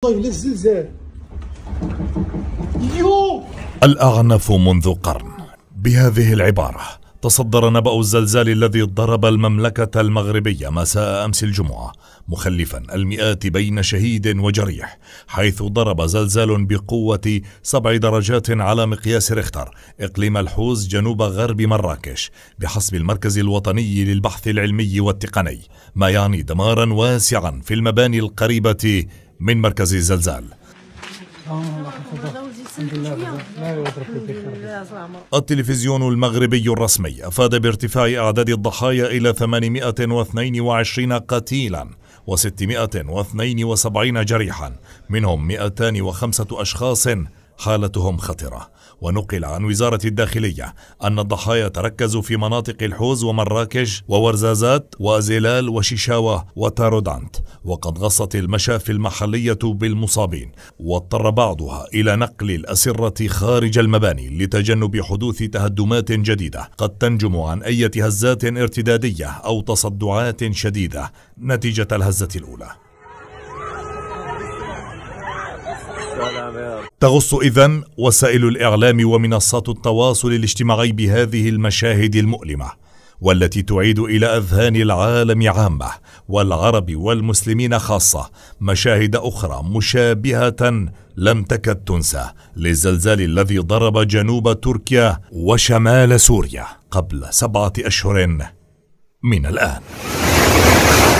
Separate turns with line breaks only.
طيب للزلزال يو الأعنف منذ قرن بهذه العبارة تصدر نبأ الزلزال الذي ضرب المملكة المغربية مساء أمس الجمعة مخلفا المئات بين شهيد وجريح حيث ضرب زلزال بقوة سبع درجات على مقياس ريختر إقليم الحوز جنوب غرب مراكش بحسب المركز الوطني للبحث العلمي والتقني ما يعني دمارا واسعا في المباني القريبة من مركز الزلزال التلفزيون المغربي الرسمي أفاد بارتفاع أعداد الضحايا إلى 822 قتيلا و672 جريحا منهم 205 أشخاص حالتهم خطرة ونقل عن وزارة الداخلية أن الضحايا تركزوا في مناطق الحوز ومراكش وورزازات وزلال وشيشاوة وتارودانت وقد غصت المشافي المحلية بالمصابين واضطر بعضها إلى نقل الأسرة خارج المباني لتجنب حدوث تهدمات جديدة قد تنجم عن أي هزات ارتدادية أو تصدعات شديدة نتيجة الهزة الأولى تغص إذا وسائل الإعلام ومنصات التواصل الاجتماعي بهذه المشاهد المؤلمة والتي تعيد إلى أذهان العالم عامة والعرب والمسلمين خاصة مشاهد أخرى مشابهة لم تكد تنسى للزلزال الذي ضرب جنوب تركيا وشمال سوريا قبل سبعة أشهر من الآن.